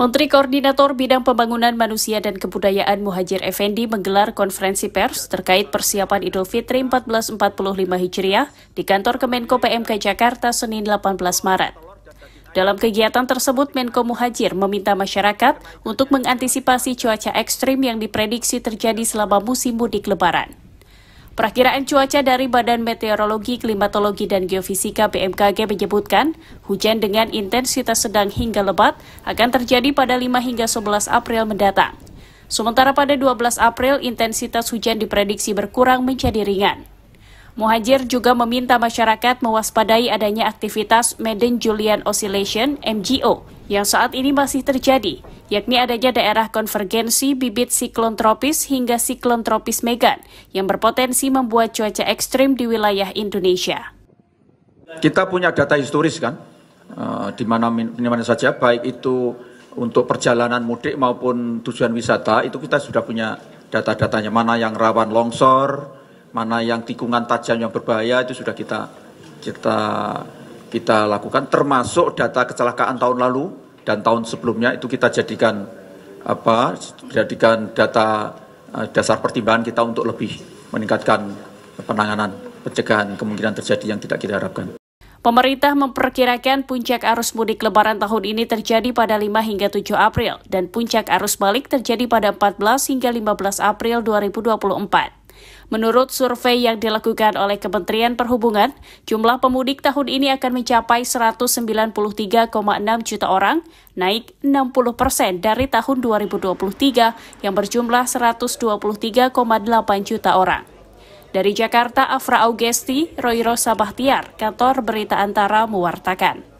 Menteri Koordinator Bidang Pembangunan Manusia dan Kebudayaan Muhajir Effendi menggelar konferensi pers terkait persiapan Idul Fitri 1445 Hijriah di kantor Kemenko PMK Jakarta Senin 18 Maret. Dalam kegiatan tersebut, Menko Muhajir meminta masyarakat untuk mengantisipasi cuaca ekstrim yang diprediksi terjadi selama musim mudik lebaran. Perakiraan cuaca dari Badan Meteorologi, Klimatologi, dan Geofisika BMKG menyebutkan hujan dengan intensitas sedang hingga lebat akan terjadi pada 5 hingga 11 April mendatang. Sementara pada 12 April, intensitas hujan diprediksi berkurang menjadi ringan. Muhajir juga meminta masyarakat mewaspadai adanya aktivitas Medan Julian Oscillation MGO yang saat ini masih terjadi, yakni adanya daerah konvergensi bibit siklon tropis hingga siklon tropis Megan yang berpotensi membuat cuaca ekstrim di wilayah Indonesia. Kita punya data historis kan, eh, di mana mana saja, baik itu untuk perjalanan mudik maupun tujuan wisata, itu kita sudah punya data-datanya, mana yang rawan longsor, mana yang tikungan tajam yang berbahaya, itu sudah kita kita kita lakukan termasuk data kecelakaan tahun lalu dan tahun sebelumnya itu kita jadikan apa jadikan data eh, dasar pertimbangan kita untuk lebih meningkatkan penanganan pencegahan kemungkinan terjadi yang tidak kita harapkan. Pemerintah memperkirakan puncak arus mudik lebaran tahun ini terjadi pada 5 hingga 7 April dan puncak arus balik terjadi pada 14 hingga 15 April 2024. Menurut survei yang dilakukan oleh Kementerian Perhubungan, jumlah pemudik tahun ini akan mencapai 193,6 juta orang, naik 60 persen dari tahun 2023 yang berjumlah 123,8 juta orang. Dari Jakarta, Afra Augesti, Royro Sabahtiar, kantor Berita Antara mewartakan.